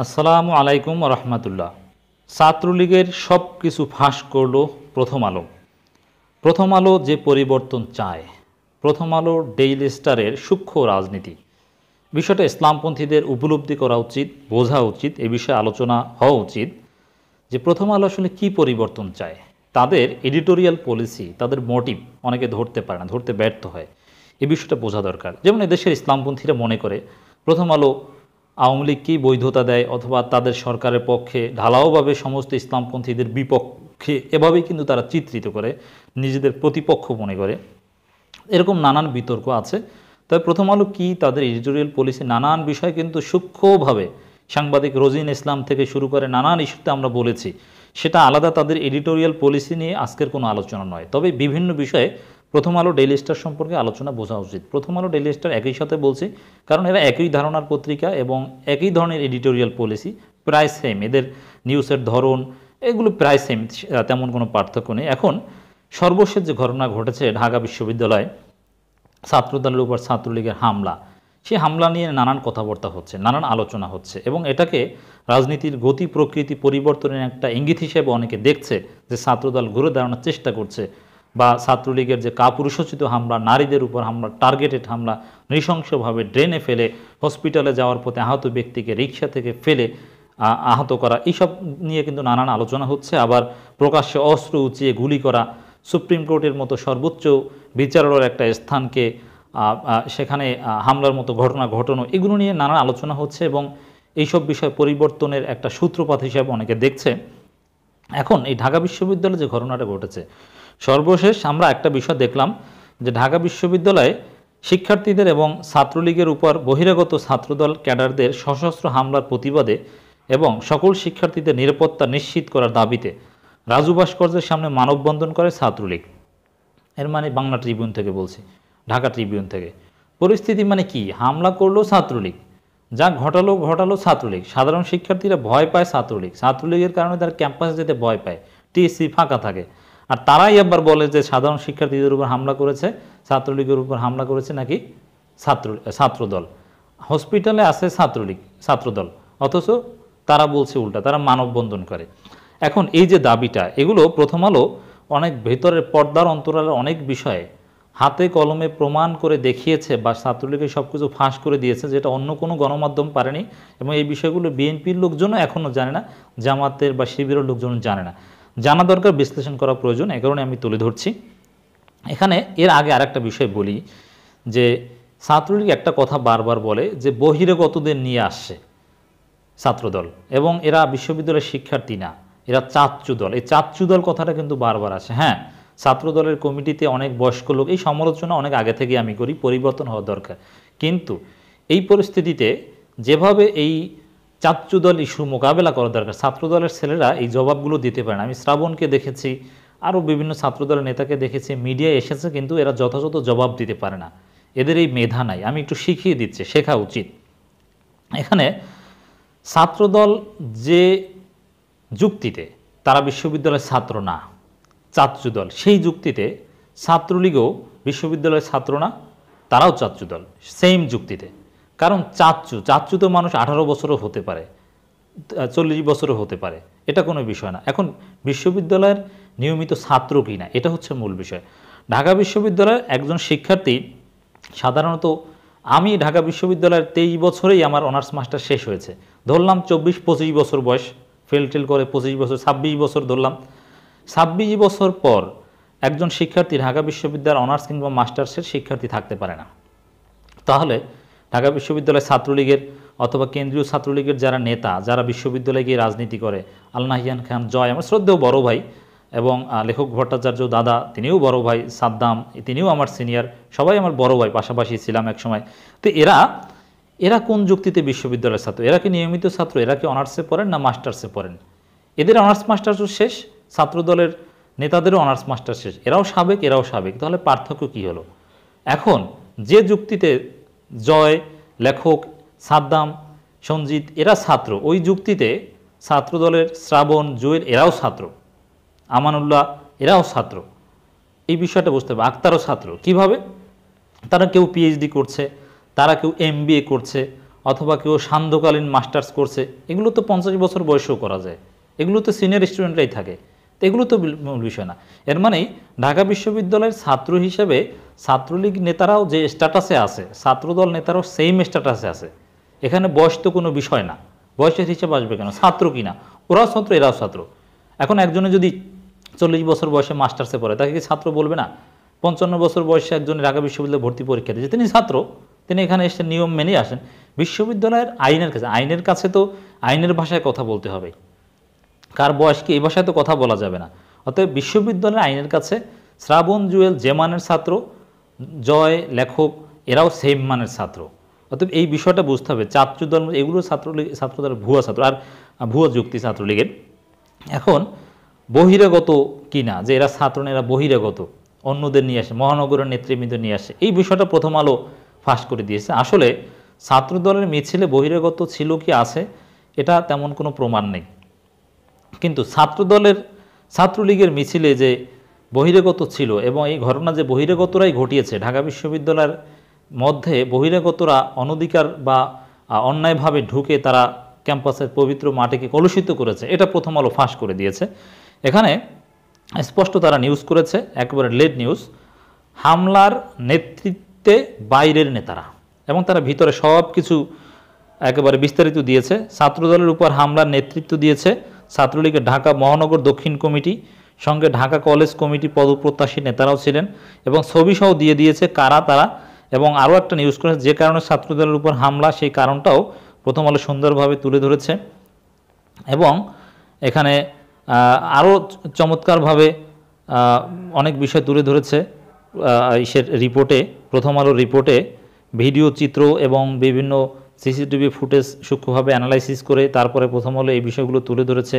আসসালামু আলাইকুম রহমতুল্লাহ ছাত্রলীগের সব কিছু ফাঁস করল প্রথম আলো প্রথম আলো যে পরিবর্তন চায় প্রথম আলো ডেইলি স্টারের সূক্ষ্ম রাজনীতি বিষয়টা ইসলামপন্থীদের উপলব্ধি করা উচিত বোঝা উচিত এ বিষয়ে আলোচনা হওয়া উচিত যে প্রথম আলো আসলে কী পরিবর্তন চায় তাদের এডিটোরিয়াল পলিসি তাদের মোটিভ অনেকে ধরতে পারে না ধরতে ব্যর্থ হয় এ বিষয়টা বোঝা দরকার যেমন এদেশের ইসলামপন্থীরা মনে করে প্রথম আলো আওয়ামী লীগ কী বৈধতা দেয় অথবা তাদের সরকারের পক্ষে ঢালাওভাবে সমস্ত ইসলামপন্থীদের বিপক্ষে এভাবেই কিন্তু তারা চিত্রিত করে নিজেদের প্রতিপক্ষ মনে করে এরকম নানান বিতর্ক আছে তবে প্রথম আলো কি তাদের ইসরায়েল পলিসি নানান বিষয় কিন্তু সূক্ষ্মভাবে সাংবাদিক রোজিন ইসলাম থেকে শুরু করে নানান ইস্যুতে আমরা বলেছি সেটা আলাদা তাদের এডিটোরিয়াল পলিসি নিয়ে আজকের কোনো আলোচনা নয় তবে বিভিন্ন বিষয়ে প্রথম আলো ডেইলি স্টার সম্পর্কে আলোচনা বোঝা উচিত প্রথম আলো ডেইলি স্টার একই সাথে বলছি কারণ এরা একই ধারণার পত্রিকা এবং একই ধরনের এডিটোরিয়াল পলিসি প্রায় সেম এদের নিউজের ধরন এগুলো প্রায় সেম তেমন কোনো পার্থক্য নেই এখন সর্বশেষ যে ঘটনা ঘটেছে ঢাকা বিশ্ববিদ্যালয়ে ছাত্রদলের উপর ছাত্রলীগের হামলা সেই হামলা নিয়ে নানান কথাবার্তা হচ্ছে নানান আলোচনা হচ্ছে এবং এটাকে রাজনীতির গতি প্রকৃতি পরিবর্তনের একটা ইঙ্গিত হিসেবে অনেকে দেখছে যে ছাত্রদল ঘুরে দাঁড়ানোর চেষ্টা করছে বা ছাত্রলীগের যে কাপুরুষোচিত হামলা নারীদের উপর হামলা টার্গেটেড হামলা নৃশংসভাবে ড্রেনে ফেলে হসপিটালে যাওয়ার পথে আহত ব্যক্তিকে রিক্সা থেকে ফেলে আহত করা এইসব নিয়ে কিন্তু নানান আলোচনা হচ্ছে আবার প্রকাশ্যে অস্ত্র উঁচিয়ে গুলি করা সুপ্রিম কোর্টের মতো সর্বোচ্চ বিচারকের একটা স্থানকে সেখানে হামলার মতো ঘটনা ঘটনো এগুলো নিয়ে নানান আলোচনা হচ্ছে এবং এইসব বিষয় পরিবর্তনের একটা সূত্রপাত হিসেবে অনেকে দেখছে এখন এই ঢাকা বিশ্ববিদ্যালয়ে যে ঘটনাটা ঘটেছে সর্বশেষ আমরা একটা বিষয় দেখলাম যে ঢাকা বিশ্ববিদ্যালয়ে শিক্ষার্থীদের এবং ছাত্রলীগের উপর বহিরাগত ছাত্রদল ক্যাডারদের সশস্ত্র হামলার প্রতিবাদে এবং সকল শিক্ষার্থীদের নিরাপত্তা নিশ্চিত করার দাবিতে রাজু ভাস্কর্যের সামনে মানববন্ধন করে ছাত্রলীগ এর মানে বাংলা ট্রিবিউন থেকে বলছি ঢাকা ট্রিবিউন থেকে পরিস্থিতি মানে কি হামলা করলো ছাত্রলীগ যা ঘটালো ঘটালো ছাত্রলীগ সাধারণ শিক্ষার্থীরা ভয় পায় ছাত্রলীগ ছাত্রলীগের কারণে তারা ক্যাম্পাসে যেতে ভয় পায় টিএসি ফাঁকা থাকে আর তারাই আবার বলে যে সাধারণ শিক্ষার্থীদের উপর হামলা করেছে ছাত্রলীগের উপর হামলা করেছে নাকি ছাত্র ছাত্রদল হসপিটালে আছে ছাত্রলীগ ছাত্রদল অথচ তারা বলছে উল্টা তারা মানববন্ধন করে এখন এই যে দাবিটা এগুলো প্রথম আলো অনেক ভেতরের পর্দার অন্তরালের অনেক বিষয়ে হাতে কলমে প্রমাণ করে দেখিয়েছে বা ছাত্রলীগের সব কিছু ফাঁস করে দিয়েছে যেটা অন্য কোনো গণমাধ্যম পারেনি এবং এই বিষয়গুলো বিএনপির লোকজনও এখনও জানে না জামাতের বা শিবিরের লোকজনও জানে না জানা দরকার বিশ্লেষণ করা প্রয়োজন এ কারণে আমি তুলে ধরছি এখানে এর আগে আরেকটা বিষয় বলি যে ছাত্রলীগ একটা কথা বারবার বলে যে বহিরগতদের নিয়ে আসছে ছাত্রদল এবং এরা বিশ্ববিদ্যালয়ের শিক্ষার্থী না এরা চাচ্চু দল এই চাচ্চু দল কথাটা কিন্তু বারবার আসে হ্যাঁ ছাত্রদলের কমিটিতে অনেক বয়স্ক লোক এই সমালোচনা অনেক আগে থেকে আমি করি পরিবর্তন হওয়া দরকার কিন্তু এই পরিস্থিতিতে যেভাবে এই চাচ্চুদল ইস্যু মোকাবেলা করা দরকার ছাত্রদলের ছেলেরা এই জবাবগুলো দিতে পারে না আমি শ্রাবণকে দেখেছি আরও বিভিন্ন ছাত্রদলের নেতাকে দেখেছি মিডিয়ায় এসেছে কিন্তু এরা যথাযথ জবাব দিতে পারে না এদের এই মেধা নাই আমি একটু শিখিয়ে দিচ্ছি শেখা উচিত এখানে ছাত্রদল যে যুক্তিতে তারা বিশ্ববিদ্যালয়ের ছাত্র না চাচ্চুদল সেই যুক্তিতে ছাত্রলীগও বিশ্ববিদ্যালয়ের ছাত্র না তারাও চাচ্চুদল সেম যুক্তিতে কারণ চাচ্চু চাচ্চু তো মানুষ আঠারো বছরও হতে পারে চল্লিশ বছরও হতে পারে এটা কোনো বিষয় না এখন বিশ্ববিদ্যালয়ের নিয়মিত ছাত্র কি না এটা হচ্ছে মূল বিষয় ঢাকা বিশ্ববিদ্যালয়ের একজন শিক্ষার্থী সাধারণত আমি ঢাকা বিশ্ববিদ্যালয়ের তেইশ বছরেই আমার অনার্স মাস্টার শেষ হয়েছে ধরলাম চব্বিশ পঁচিশ বছর বয়স ফেল টেল করে পঁচিশ বছর ছাব্বিশ বছর ধরলাম ছাব্বিশ বছর পর একজন শিক্ষার্থী ঢাকা বিশ্ববিদ্যালয়ের অনার্স কিংবা মাস্টার্সের শিক্ষার্থী থাকতে পারে না তাহলে ঢাকা বিশ্ববিদ্যালয় ছাত্রলীগের অথবা কেন্দ্রীয় ছাত্রলীগের যারা নেতা যারা বিশ্ববিদ্যালয়ে গিয়ে রাজনীতি করে আলনাহিয়ান খান জয় আমার শ্রদ্ধেও বড় ভাই এবং লেখক ভট্টাচার্য দাদা তিনিও বড় ভাই সাদ্দাম তিনিও আমার সিনিয়র সবাই আমার বড় ভাই পাশাপাশি ছিলাম এক সময় তো এরা এরা কোন যুক্তিতে বিশ্ববিদ্যালয়ের ছাত্র এরা কি নিয়মিত ছাত্র এরা কি অনার্সে পড়েন না মাস্টার্সে পড়েন এদের অনার্স মাস্টার্সও শেষ ছাত্র দলের নেতাদেরও অনার্স মাস্টার শেষ এরাও সাবেক এরাও সাবেক তাহলে পার্থক্য কি হলো এখন যে যুক্তিতে জয় লেখক সাদ্দাম সঞ্জিত এরা ছাত্র ওই যুক্তিতে ছাত্র দলের শ্রাবণ জয়ের এরাও ছাত্র আমানুল্লাহ এরাও ছাত্র এই বিষয়টা বুঝতে হবে আক্তারও ছাত্র কিভাবে তারা কেউ পিএইচডি করছে তারা কেউ এমবিএ করছে অথবা কেউ সান্ধ্যকালীন মাস্টার্স করছে এগুলো তো পঞ্চাশ বছর বয়সেও করা যায় এগুলো তো সিনিয়র স্টুডেন্টরাই থাকে এগুলো তো মূল বিষয় না এর মানে ঢাকা বিশ্ববিদ্যালয়ের ছাত্র হিসেবে ছাত্রলীগ নেতারাও যে স্ট্যাটাসে আছে ছাত্রদল নেতারাও সেম স্ট্যাটাসে আছে এখানে বয়স তো কোনো বিষয় না বয়সের হিসেবে আসবে কেন ছাত্র না ওরাও ছাত্র এরাও ছাত্র এখন একজনে যদি চল্লিশ বছর বয়সে মাস্টার্সে পড়ে তাকে কি ছাত্র বলবে না পঞ্চান্ন বছর বয়সে একজন ঢাকা বিশ্ববিদ্যালয়ে ভর্তি পরীক্ষা দিয়েছে তিনি ছাত্র তিনি এখানে এসে নিয়ম মেনেই আসেন বিশ্ববিদ্যালয়ের আইনের কাছে আইনের কাছে তো আইনের ভাষায় কথা বলতে হবে কার বয়স কি এই ভাষায় তো কথা বলা যাবে না অতএব বিশ্ববিদ্যালয়ের আইনের কাছে শ্রাবণ জুয়েল যে মানের ছাত্র জয় লেখক এরাও সেম মানের ছাত্র অতএব এই বিষয়টা বুঝতে হবে চাতুর্দল এগুলো ছাত্রলীগ ছাত্রদের ভুয়া ছাত্র আর ভুয়া যুক্তি ছাত্রলীগের এখন বহিরাগত কিনা যে এরা ছাত্র এরা বহিরাগত অন্যদের নিয়ে আসে মহানগরের নেতৃবৃন্দ নিয়ে আসে এই বিষয়টা প্রথম আলো ফাঁস করে দিয়েছে আসলে ছাত্রদলের মিছিলে বহিরাগত ছিল কি আছে এটা তেমন কোনো প্রমাণ নেই কিন্তু ছাত্রদলের ছাত্রলীগের মিছিলে যে বহিরাগত ছিল এবং এই ঘটনা যে বহিরাগতরাই ঘটিয়েছে ঢাকা বিশ্ববিদ্যালয়ের মধ্যে বহিরাগতরা অনধিকার বা অন্যায়ভাবে ঢুকে তারা ক্যাম্পাসের পবিত্র মাটিকে কলুষিত করেছে এটা প্রথম আলো ফাঁস করে দিয়েছে এখানে স্পষ্ট তারা নিউজ করেছে একবারে লেড নিউজ হামলার নেতৃত্বে বাইরের নেতারা এবং তারা ভিতরে সব কিছু একেবারে বিস্তারিত দিয়েছে ছাত্রদলের উপর হামলার নেতৃত্ব দিয়েছে ছাত্রলীগের ঢাকা মহানগর দক্ষিণ কমিটি সঙ্গে ঢাকা কলেজ কমিটি পদপ্রত্যাশী নেতারাও ছিলেন এবং ছবিসহ দিয়ে দিয়েছে কারা তারা এবং আরও একটা নিউজ করে যে কারণে ছাত্রদলের উপর হামলা সেই কারণটাও প্রথম আলো সুন্দরভাবে তুলে ধরেছে এবং এখানে আরও চমৎকারভাবে অনেক বিষয় তুলে ধরেছে ইসের রিপোর্টে প্রথম আলোর রিপোর্টে ভিডিও চিত্র এবং বিভিন্ন সিসিটিভি ফুটেজ সূক্ষ্মভাবে অ্যানালাইসিস করে তারপরে প্রথম হলো এই বিষয়গুলো তুলে ধরেছে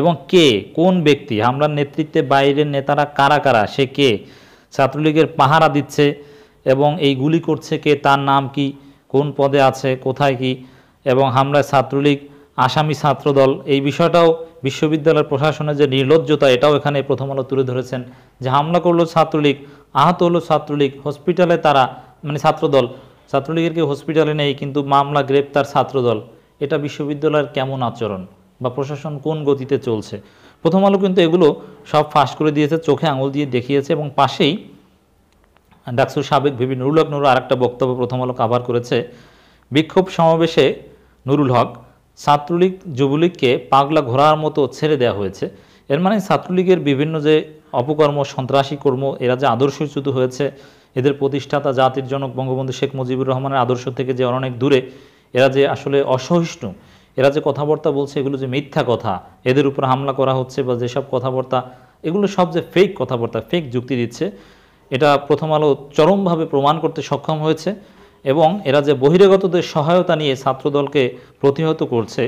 এবং কে কোন ব্যক্তি হামলার নেতৃত্বে বাইরের নেতারা কারা কারা সে কে ছাত্রলীগের পাহারা দিচ্ছে এবং এই গুলি করছে কে তার নাম কি কোন পদে আছে কোথায় কি এবং হামলায় ছাত্রলীগ আসামি ছাত্রদল এই বিষয়টাও বিশ্ববিদ্যালয়ের প্রশাসনের যে নির্লজ্জতা এটাও এখানে প্রথম আলো তুলে ধরেছেন যে হামলা করলো ছাত্রলীগ আহত হলো ছাত্রলীগ হসপিটালে তারা মানে ছাত্রদল ছাত্রলীগের কেউ হসপিটালে নেই কিন্তু মামলা গ্রেপ্তার ছাত্রদল এটা বিশ্ববিদ্যালয়ের কেমন আচরণ বা প্রশাসন কোন গতিতে চলছে প্রথম আলো কিন্তু এগুলো সব ফাঁস করে দিয়েছে চোখে আঙুল দিয়ে দেখিয়েছে এবং পাশেই ডাকসুর সাবেক বিভিন্ন নুরুল হক নুরু আর একটা বক্তব্য প্রথম আলো কাভার করেছে বিক্ষোভ সমাবেশে নুরুল হক ছাত্রলীগ যুবলীগকে পাগলা ঘোরার মতো ছেড়ে দেওয়া হয়েছে এর মানে ছাত্রলীগের বিভিন্ন যে অপকর্ম সন্ত্রাসী কর্ম এরা যে আদর্শচ্যুত হয়েছে এদের প্রতিষ্ঠাতা জাতির জনক বঙ্গবন্ধু শেখ মুজিবুর রহমানের আদর্শ থেকে যে অনেক দূরে এরা যে আসলে অসহিষ্ণু এরা যে কথাবার্তা বলছে এগুলো যে মিথ্যা কথা এদের উপর হামলা করা হচ্ছে বা যেসব কথাবার্তা এগুলো সব যে ফেক কথাবার্তা ফেক যুক্তি দিচ্ছে এটা প্রথম আলো চরমভাবে প্রমাণ করতে সক্ষম হয়েছে এবং এরা যে বহিরাগতদের সহায়তা নিয়ে ছাত্রদলকে প্রতিহত করছে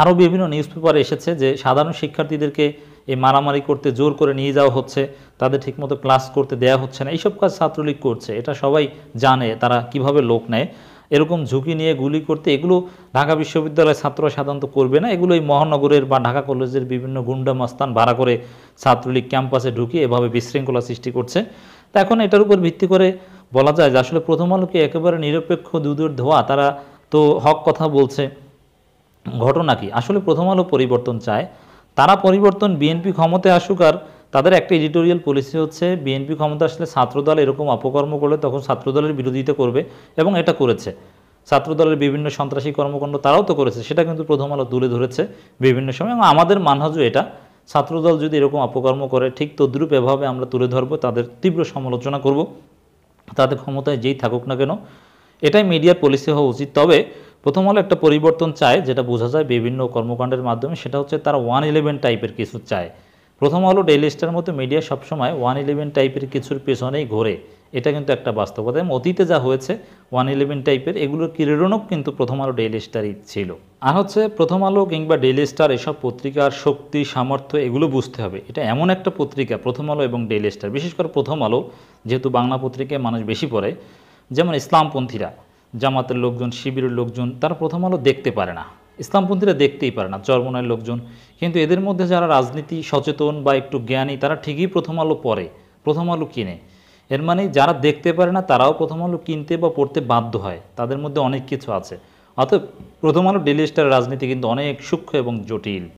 আরও বিভিন্ন নিউজ পেপারে এসেছে যে সাধারণ শিক্ষার্থীদেরকে এই মারামারি করতে জোর করে নিয়ে যাওয়া হচ্ছে তাদের ঠিকমতো ক্লাস করতে দেয়া হচ্ছে না এইসব কাজ ছাত্রলীগ করছে এটা সবাই জানে তারা কিভাবে লোক নেয় এরকম ঝুঁকি নিয়ে গুলি করতে এগুলো ঢাকা বিশ্ববিদ্যালয়ের ছাত্ররা সাধারণত করবে না এগুলো এই মহানগরের বা ঢাকা কলেজের বিভিন্ন গুন্ডা মাস্তান ভাড়া করে ছাত্রলীগ ক্যাম্পাসে ঢুকিয়ে এভাবে বিশৃঙ্খলা সৃষ্টি করছে তা এখন এটার উপর ভিত্তি করে বলা যায় যে আসলে প্রথম আলোকে একেবারে নিরপেক্ষ দুধের ধোয়া তারা তো হক কথা বলছে ঘটনা কি আসলে প্রথম আলো পরিবর্তন চায় তারা পরিবর্তন বিএনপি ক্ষমতায় আসুক আর তাদের একটা এডিটোরিয়াল পলিসি হচ্ছে বিএনপি ক্ষমতা আসলে ছাত্রদল এরকম অপকর্ম করলে তখন ছাত্রদলের বিরোধিতা করবে এবং এটা করেছে ছাত্রদলের বিভিন্ন সন্ত্রাসী কর্মকাণ্ড তারাও তো করেছে সেটা কিন্তু প্রথম আলো তুলে ধরেছে বিভিন্ন সময় এবং আমাদের মানহাজও এটা ছাত্রদল যদি এরকম অপকর্ম করে ঠিক তদ্রুপ এভাবে আমরা তুলে ধরবো তাদের তীব্র সমালোচনা করব তাদের ক্ষমতায় যেই থাকুক না কেন এটাই মিডিয়ার পলিসি হওয়া উচিত তবে প্রথম হলো একটা পরিবর্তন চায় যেটা বোঝা যায় বিভিন্ন কর্মকাণ্ডের মাধ্যমে সেটা হচ্ছে তারা ওয়ান ইলেভেন টাইপের কিছু চায় প্রথম হলো ডেইলি স্টার মতো মিডিয়া সবসময় ওয়ান ইলেভেন টাইপের কিছুর পেছনেই ঘোরে এটা কিন্তু একটা বাস্তবতা এবং অতীতে যা হয়েছে ওয়ান ইলেভেন টাইপের এগুলোর কিরণক কিন্তু প্রথম আলো ডেইলি স্টারই ছিল আর হচ্ছে প্রথম আলো কিংবা ডেইলি স্টার এসব পত্রিকার শক্তি সামর্থ্য এগুলো বুঝতে হবে এটা এমন একটা পত্রিকা প্রথম আলো এবং ডেইলি স্টার বিশেষ করে প্রথম আলো যেহেতু বাংলা পত্রিকায় মানুষ বেশি পড়ে যেমন ইসলামপন্থীরা জামাতের লোকজন শিবিরের লোকজন তারা প্রথম আলো দেখতে পারে না ইসলামপন্থীরা দেখতেই পারে না চরমনের লোকজন কিন্তু এদের মধ্যে যারা রাজনীতি সচেতন বা একটু জ্ঞানী তারা ঠিকই প্রথম আলো পড়ে প্রথম আলো কিনে এর মানে যারা দেখতে পারে না তারাও প্রথম আলো কিনতে বা পড়তে বাধ্য হয় তাদের মধ্যে অনেক কিছু আছে অতএব প্রথম আলো ডেলি রাজনীতি কিন্তু অনেক সূক্ষ্ম এবং জটিল